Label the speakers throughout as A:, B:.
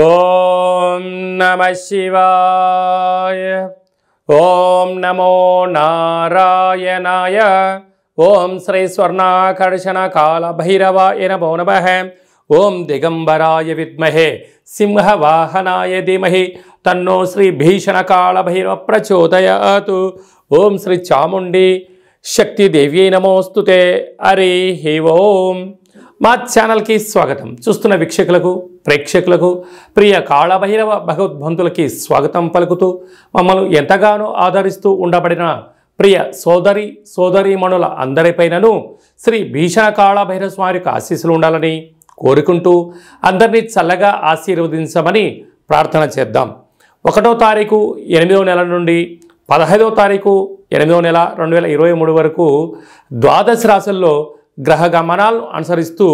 A: ఓం నమ శివాయ ఓం నమో నారాయణాయ ఓం శ్రీ స్వర్ణాకర్షణ కాళభైరవాయ నమో నమ ఓం దిగంబరాయ విద్మహే సింహవాహనాయ ధీమహి తన్నో శ్రీ భీషణ కాళభైరవ ప్రచోదయాతు ఓం శ్రీ చాముండి శక్తిదేవ్యై నమోస్తుతే హరి ఓం మా ఛానల్కి స్వాగతం చూస్తున్న వీక్షకులకు ప్రేక్షకులకు ప్రియ కాళభైరవ భగవద్భంతులకి స్వాగతం పలుకుతూ మమ్మల్ని ఎంతగానో ఆదరిస్తూ ఉండబడిన ప్రియ సోదరి సోదరీమణుల అందరిపైనను శ్రీ భీషణ కాళభైరవ స్వామి యొక్క ఆశీస్సులు ఉండాలని కోరుకుంటూ అందరినీ చల్లగా ఆశీర్వదించమని ప్రార్థన చేద్దాం ఒకటో తారీఖు ఎనిమిదో నెల నుండి పదహైదో తారీఖు ఎనిమిదో నెల రెండు వేల ఇరవై మూడు వరకు ద్వాదశ రాశుల్లో గ్రహ గమనాలను అనుసరిస్తూ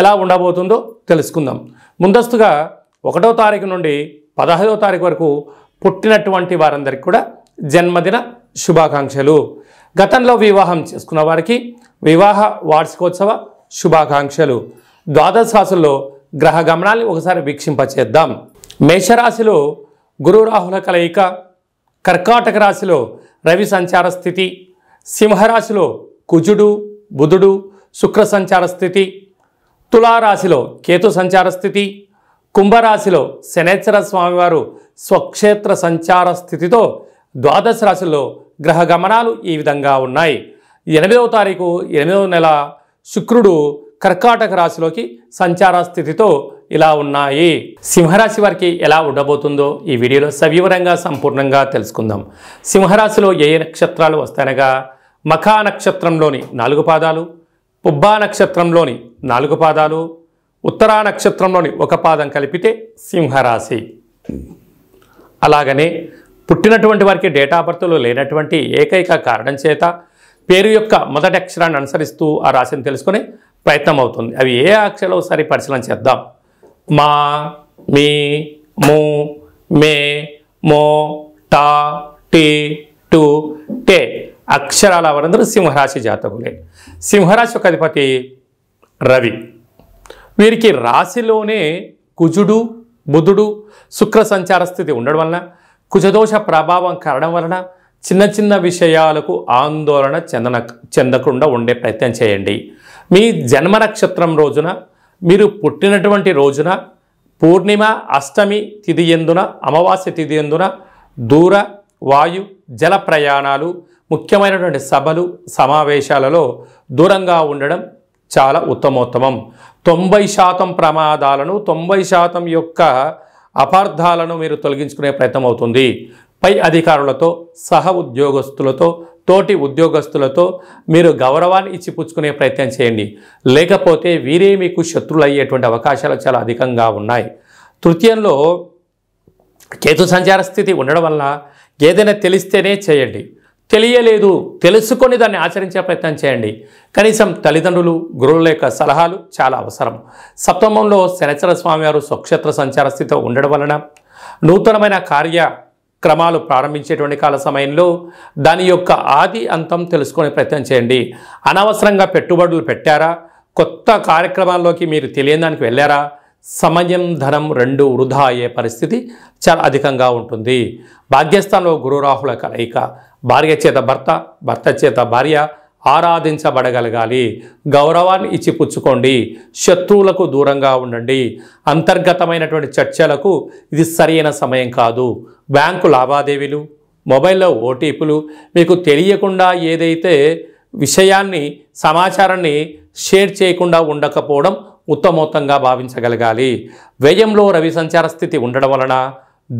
A: ఎలా ఉండబోతుందో తెలుసుకుందాం ముందస్తుగా ఒకటో తారీఖు నుండి పదహైదో తారీఖు వరకు పుట్టినటువంటి వారందరికీ కూడా జన్మదిన శుభాకాంక్షలు గతంలో వివాహం చేసుకున్న వారికి వివాహ వార్షికోత్సవ శుభాకాంక్షలు ద్వాదశ రాశుల్లో గ్రహ గమనాన్ని ఒకసారి వీక్షింపచేద్దాం మేషరాశిలో గురు రాహుల కలయిక కర్కాటక రాశిలో రవి సంచార స్థితి సింహరాశిలో కుజుడు బుధుడు శుక్ర సంచార స్థితి తులారాశిలో కేతు సంచార స్థితి కుంభరాశిలో శనేశ్వర స్వామివారు స్వక్షేత్ర సంచార స్థితితో ద్వాదశ రాశిలో గ్రహ గమనాలు ఈ విధంగా ఉన్నాయి ఎనిమిదవ తారీఖు ఎనిమిదవ నెల శుక్రుడు కర్కాటక రాశిలోకి సంచార స్థితితో ఇలా ఉన్నాయి సింహరాశి వారికి ఎలా ఉండబోతుందో ఈ వీడియోలో సవివరంగా సంపూర్ణంగా తెలుసుకుందాం సింహరాశిలో ఏ నక్షత్రాలు వస్తాయనగా మఖా నక్షత్రంలోని నాలుగు పాదాలు ఉబ్బా నక్షత్రంలోని నాలుగు పాదాలు ఉత్తరా నక్షత్రంలోని ఒక పాదం కలిపితే సింహరాశి అలాగనే పుట్టినటువంటి వారికి డేటా బర్త్లో లేనటువంటి ఏకైక కారణం చేత పేరు యొక్క మొదటి అక్షరాన్ని అనుసరిస్తూ ఆ రాశిని తెలుసుకునే ప్రయత్నం అవుతుంది అవి ఏ అక్షరాలు సరి పరిశీలన చేద్దాం మా మీ మూ మే మో టా టీ టు టే అక్షరాల వారందరూ సింహరాశి జాతకులే సింహరాశి ఒక అధిపతి రవి వీరికి రాశిలోనే కుజుడు బుధుడు శుక్ర సంచార స్థితి ఉండడం వలన కుజదోష ప్రభావం కారణం వలన చిన్న చిన్న విషయాలకు ఆందోళన చెందన చెందకుండా ఉండే ప్రయత్నం చేయండి మీ జన్మ నక్షత్రం రోజున మీరు పుట్టినటువంటి రోజున పూర్ణిమ అష్టమి తిథి ఎందున అమావాస్య తిథి ఎందున దూర వాయు జల ప్రయాణాలు ముఖ్యమైనటువంటి సభలు సమావేశాలలో దూరంగా ఉండడం చాలా ఉత్తమోత్తమం తొంభై శాతం ప్రమాదాలను తొంభై శాతం యొక్క అపార్థాలను మీరు తొలగించుకునే ప్రయత్నం అవుతుంది పై అధికారులతో సహ ఉద్యోగస్తులతో తోటి ఉద్యోగస్తులతో మీరు గౌరవాన్ని ఇచ్చి పుచ్చుకునే ప్రయత్నం చేయండి లేకపోతే వీరే మీకు శత్రులు అయ్యేటువంటి అవకాశాలు చాలా అధికంగా ఉన్నాయి తృతీయంలో కేతు సంచార స్థితి ఉండడం వల్ల ఏదైనా తెలిస్తేనే చేయండి తెలియలేదు తెలుసుకొని దాన్ని ఆచరించే ప్రయత్నం చేయండి కనీసం తల్లిదండ్రులు గురువుల యొక్క సలహాలు చాలా అవసరం సప్తమంలో శనిచర స్వామివారు స్వక్షేత్ర సంచార స్థితిలో ఉండడం వలన నూతనమైన కార్య క్రమాలు ప్రారంభించేటువంటి కాల సమయంలో దాని యొక్క ఆది అంతం తెలుసుకునే ప్రయత్నం చేయండి అనవసరంగా పెట్టుబడులు పెట్టారా కొత్త కార్యక్రమాల్లోకి మీరు తెలియని దానికి వెళ్ళారా సమయం ధనం రెండు వృధా అయ్యే పరిస్థితి చాలా అధికంగా ఉంటుంది భాగ్యస్థానంలో గురురాహుల కలయిక భార్య చేత భర్త భర్త చేత భార్య ఆరాధించబడగలగాలి గౌరవాన్ని ఇచ్చి పుచ్చుకోండి శత్రువులకు దూరంగా ఉండండి అంతర్గతమైనటువంటి చర్చలకు ఇది సరైన సమయం కాదు బ్యాంకు లావాదేవీలు మొబైల్లో ఓటీపీలు మీకు తెలియకుండా ఏదైతే విషయాన్ని సమాచారాన్ని షేర్ చేయకుండా ఉండకపోవడం ఉత్తమోత్తంగా భావించగలగాలి వ్యయంలో రవి సంచార స్థితి ఉండడం వలన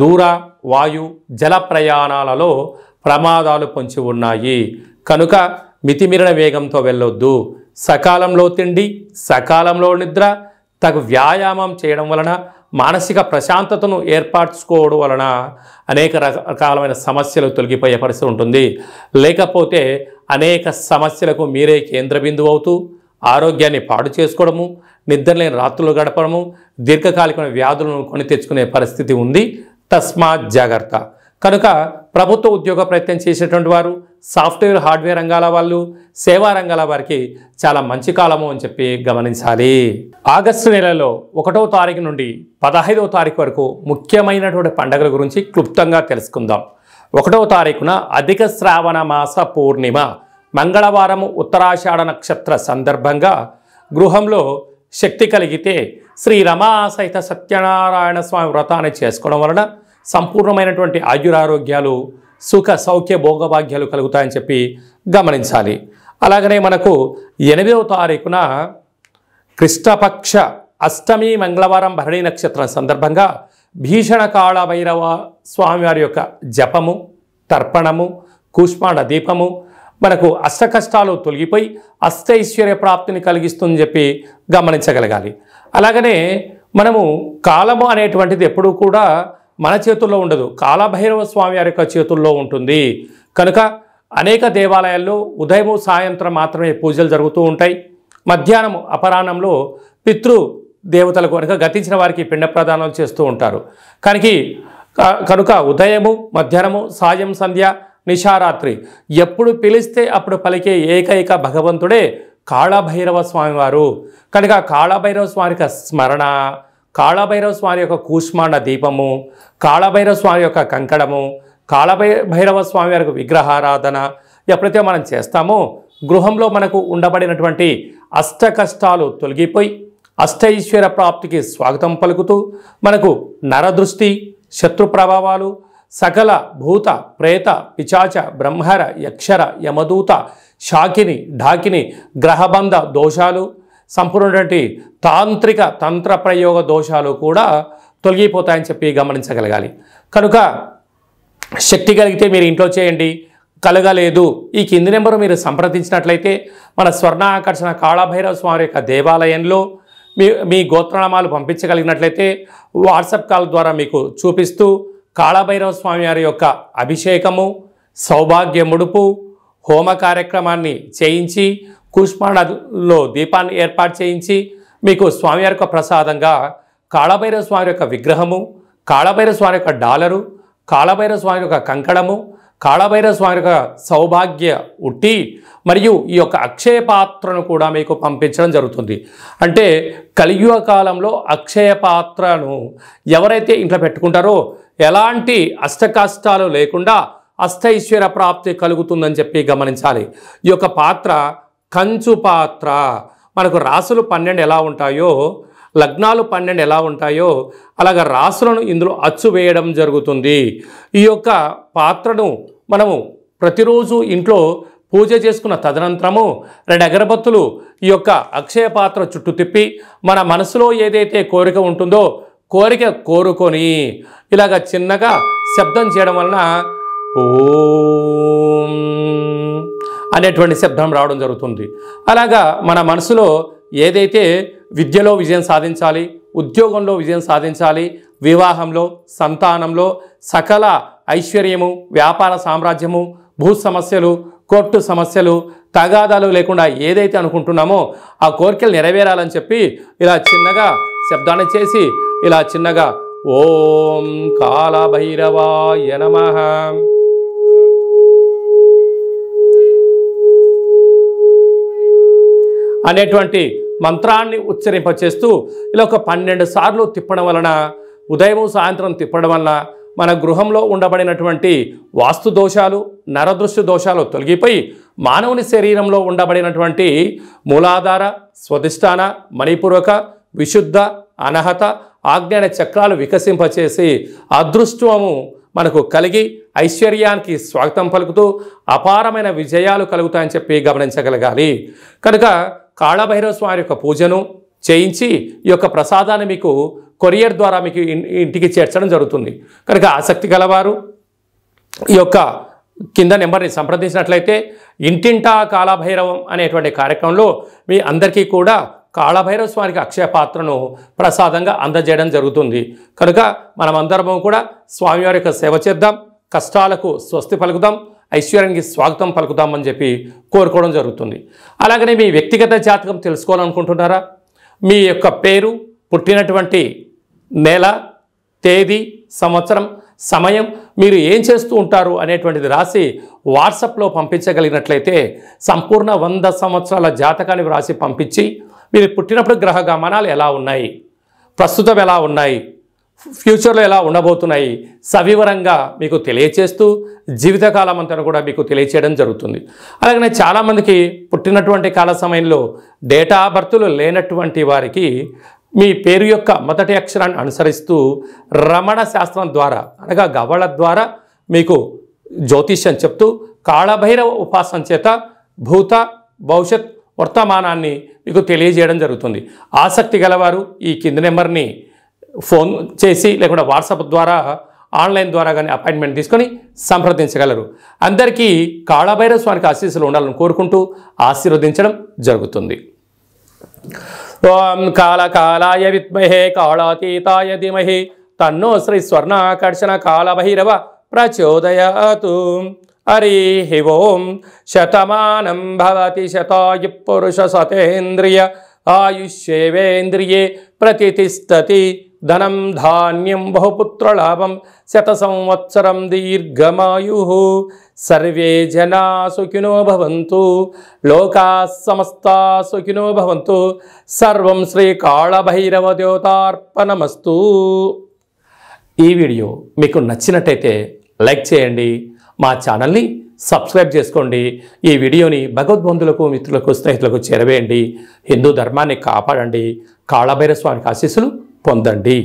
A: దూర వాయు జల ప్రయాణాలలో ప్రమాదాలు పొంచి ఉన్నాయి కనుక మితిమీరిన వేగంతో వెళ్ళొద్దు సకాలంలో తిండి సకాలంలో నిద్ర తగు వ్యాయామం చేయడం వలన మానసిక ప్రశాంతతను ఏర్పరచుకోవడం వలన అనేక రకాలమైన సమస్యలు తొలగిపోయే పరిస్థితి ఉంటుంది లేకపోతే అనేక సమస్యలకు మీరే కేంద్ర బిందువు అవుతూ ఆరోగ్యాన్ని పాడు చేసుకోవడము నిద్రలేని రాత్రులు గడపడము దీర్ఘకాలికమైన వ్యాధులను కొని తెచ్చుకునే పరిస్థితి ఉంది తస్మాత్ జాగ్రత్త కనుక ప్రభుత్వ ఉద్యోగ ప్రయత్నం చేసేటువంటి వారు సాఫ్ట్వేర్ హార్డ్వేర్ రంగాల వాళ్ళు సేవా రంగాల వారికి చాలా మంచి కాలము అని చెప్పి గమనించాలి ఆగస్టు నెలలో ఒకటో తారీఖు నుండి పదహైదవ తారీఖు వరకు ముఖ్యమైనటువంటి పండుగల గురించి క్లుప్తంగా తెలుసుకుందాం ఒకటవ తారీఖున అధిక శ్రావణ మాస పూర్ణిమ మంగళవారం ఉత్తరాషాఢ నక్షత్ర సందర్భంగా గృహంలో శక్తి కలిగితే శ్రీ రమా సహిత సత్యనారాయణ స్వామి వ్రతాన్ని చేసుకోవడం వలన సంపూర్ణమైనటువంటి ఆయురారోగ్యాలు సుఖ సౌఖ్య భోగభాగ్యాలు కలుగుతాయని చెప్పి గమనించాలి అలాగనే మనకు ఎనిమిదవ తారీఖున కృష్ణపక్ష అష్టమి మంగళవారం భరణి నక్షత్రం సందర్భంగా భీషణ కాళ భైరవ స్వామివారి యొక్క జపము తర్పణము కూష్మాండ దీపము మనకు అష్టకష్టాలు తొలగిపోయి అష్టైశ్వర్య ప్రాప్తిని కలిగిస్తుందని చెప్పి గమనించగలగాలి అలాగనే మనము కాలము అనేటువంటిది ఎప్పుడూ కూడా మన చేతుల్లో ఉండదు కాలభైరవ స్వామి వారి యొక్క చేతుల్లో ఉంటుంది కనుక అనేక దేవాలయాల్లో ఉదయము సాయంత్రం మాత్రమే పూజలు జరుగుతూ ఉంటాయి మధ్యాహ్నము అపరాహ్నంలో పితృ దేవతలకు కనుక గతించిన వారికి పిండ ప్రదానాలు చేస్తూ ఉంటారు కనుక కనుక ఉదయము మధ్యాహ్నము సాయం సంధ్య నిషారాత్రి ఎప్పుడు పిలిస్తే అప్పుడు పలికే ఏకైక భగవంతుడే కాళభైరవ స్వామివారు కనుక కాళభైరవ స్వామికి స్మరణ కాళభైరవ స్వామి యొక్క కూష్మాండ దీపము కాళభైరవ స్వామి యొక్క కంకణము కాళభై భైరవ స్వామి వారికి విగ్రహారాధన ఎప్పుడైతే మనం చేస్తామో గృహంలో మనకు ఉండబడినటువంటి అష్ట కష్టాలు తొలగిపోయి అష్ట ఈశ్వర ప్రాప్తికి స్వాగతం పలుకుతూ మనకు నరదృష్టి శత్రు ప్రభావాలు సకల భూత ప్రేత పిచాచ బ్రహ్మర యక్షర యమదూత షాకిని ఢాకిని గ్రహబంధ దోషాలు సంపూర్ణటువంటి తాంత్రిక తంత్ర ప్రయోగ దోషాలు కూడా తొలగిపోతాయని చెప్పి గమనించగలగాలి కనుక శక్తి కలిగితే మీరు ఇంట్లో చేయండి కలగలేదు ఈ కింది నెంబరు మీరు సంప్రదించినట్లయితే మన స్వర్ణ ఆకర్షణ కాళభైరవ స్వామి యొక్క దేవాలయంలో మీ మీ గోత్రనామాలు పంపించగలిగినట్లయితే వాట్సాప్ కాల్ ద్వారా మీకు చూపిస్తూ కాళభైరవ స్వామి వారి యొక్క అభిషేకము సౌభాగ్య ముడుపు హోమ కార్యక్రమాన్ని చేయించి కూష్మాండలో దీపాన్ని ఏర్పాటు చేయించి మీకు స్వామివారి యొక్క ప్రసాదంగా కాళభైరవ స్వామి యొక్క విగ్రహము కాళభైరవ స్వామి యొక్క డాలరు కాళభైరవ స్వామి యొక్క కంకణము కాళభైరవ స్వామి యొక్క సౌభాగ్య ఉట్టి మరియు ఈ యొక్క అక్షయ పాత్రను కూడా మీకు పంపించడం జరుగుతుంది అంటే కలియుగ కాలంలో అక్షయ పాత్రను ఎవరైతే ఇంట్లో పెట్టుకుంటారో ఎలాంటి అష్టకష్టాలు లేకుండా ఈశ్వర ప్రాప్తి కలుగుతుందని చెప్పి గమనించాలి ఈ యొక్క పాత్ర కంచు పాత్ర మనకు రాసులు పన్నెండు ఎలా ఉంటాయో లగ్నాలు పన్నెండు ఎలా ఉంటాయో అలాగ రాసులను ఇందులో అచ్చు వేయడం జరుగుతుంది ఈ యొక్క పాత్రను మనము ప్రతిరోజు ఇంట్లో పూజ చేసుకున్న తదనంతరము రెండు అగరబత్తులు ఈ యొక్క అక్షయ పాత్ర చుట్టూ తిప్పి మన మనసులో ఏదైతే కోరిక ఉంటుందో కోరిక కోరుకొని ఇలాగ చిన్నగా శబ్దం చేయడం వలన ఓ అనేటువంటి శబ్దం రావడం జరుగుతుంది అలాగా మన మనసులో ఏదైతే విద్యలో విజయం సాధించాలి ఉద్యోగంలో విజయం సాధించాలి వివాహంలో సంతానంలో సకల ఐశ్వర్యము వ్యాపార సామ్రాజ్యము భూ సమస్యలు కోర్టు సమస్యలు తగాదాలు లేకుండా ఏదైతే అనుకుంటున్నామో ఆ కోరికలు నెరవేరాలని చెప్పి ఇలా చిన్నగా శబ్దాన్ని చేసి ఇలా చిన్నగా ఓం కాలభైరవాయ నమ అనేటువంటి మంత్రాన్ని ఉచ్చరింపచేస్తూ ఇలా ఒక పన్నెండు సార్లు తిప్పడం వలన ఉదయం సాయంత్రం తిప్పడం వలన మన గృహంలో ఉండబడినటువంటి వాస్తు దోషాలు నరదృష్టి దోషాలు తొలగిపోయి మానవుని శరీరంలో ఉండబడినటువంటి మూలాధార స్వధిష్టాన మణిపూర్వక విశుద్ధ అనహత ఆజ్ఞాన చక్రాలు వికసింపచేసి అదృష్టము మనకు కలిగి ఐశ్వర్యానికి స్వాగతం పలుకుతూ అపారమైన విజయాలు కలుగుతాయని చెప్పి గమనించగలగాలి కనుక కాళభైరవ స్వామి యొక్క పూజను చేయించి ఈ యొక్క ప్రసాదాన్ని మీకు కొరియర్ ద్వారా మీకు ఇంటికి చేర్చడం జరుగుతుంది కనుక ఆసక్తి గలవారు ఈ యొక్క కింద నెంబర్ని సంప్రదించినట్లయితే ఇంటింటా కాళభైరవం అనేటువంటి కార్యక్రమంలో మీ అందరికీ కూడా కాళభైరవ స్వామికి అక్షయ పాత్రను ప్రసాదంగా అందజేయడం జరుగుతుంది కనుక మనమందరము కూడా స్వామివారి యొక్క సేవ చేద్దాం కష్టాలకు స్వస్తి పలుకుదాం ఐశ్వర్యానికి స్వాగతం పలుకుతామని చెప్పి కోరుకోవడం జరుగుతుంది అలాగనే మీ వ్యక్తిగత జాతకం తెలుసుకోవాలనుకుంటున్నారా మీ యొక్క పేరు పుట్టినటువంటి నెల తేదీ సంవత్సరం సమయం మీరు ఏం చేస్తూ ఉంటారు అనేటువంటిది రాసి వాట్సాప్లో పంపించగలిగినట్లయితే సంపూర్ణ వంద సంవత్సరాల జాతకాన్ని రాసి పంపించి మీరు పుట్టినప్పుడు గ్రహ గమనాలు ఎలా ఉన్నాయి ప్రస్తుతం ఎలా ఉన్నాయి ఫ్యూచర్లో ఎలా ఉండబోతున్నాయి సవివరంగా మీకు తెలియచేస్తూ జీవితకాలం అంతా కూడా మీకు తెలియచేయడం జరుగుతుంది అలాగనే చాలామందికి పుట్టినటువంటి కాల సమయంలో డేటా బర్త్లు లేనటువంటి వారికి మీ పేరు యొక్క మొదటి అక్షరాన్ని అనుసరిస్తూ రమణ శాస్త్రం ద్వారా అనగా గవళ ద్వారా మీకు జ్యోతిష్యం చెప్తూ కాళభైరవ ఉపాసన చేత భూత భవిష్యత్ వర్తమానాన్ని మీకు తెలియజేయడం జరుగుతుంది ఆసక్తి గలవారు ఈ కింది నెంబర్ని ఫోన్ చేసి లేకుండా వాట్సాప్ ద్వారా ఆన్లైన్ ద్వారా కానీ అపాయింట్మెంట్ తీసుకొని సంప్రదించగలరు అందరికీ కాళభైరస్వానికి ఆశీస్సులు ఉండాలని కోరుకుంటూ ఆశీర్వదించడం జరుగుతుంది ఓం కాళకాలాయ విద్మహే కాళాతీతాయ ధీమహి తన్నో శ్రీ స్వర్ణాకర్షణ కాళభైరవ ప్రచోదయాతు హరి ఓం శతమానం భవతి శతాయు పురుష సతేంద్రియ ఆయుష్యేవేంద్రియే ప్రతిష్టతి ధనం ధాన్యం బహుపుత్రలాభం శత సంవత్సరం దీర్ఘమాయు సర్వే జనా సుఖినో భవంతు లోకా సమస్త సుఖినో భవంతు సర్వం శ్రీ కాళభైరవ దేవతార్పణమస్తు ఈ వీడియో మీకు నచ్చినట్టయితే లైక్ చేయండి మా ఛానల్ని సబ్స్క్రైబ్ చేసుకోండి ఈ వీడియోని భగవద్బంధులకు మిత్రులకు స్నేహితులకు చేరవేయండి హిందూ ధర్మాన్ని కాపాడండి కాళభైరస్వామికి ఆశీస్సులు పొందండి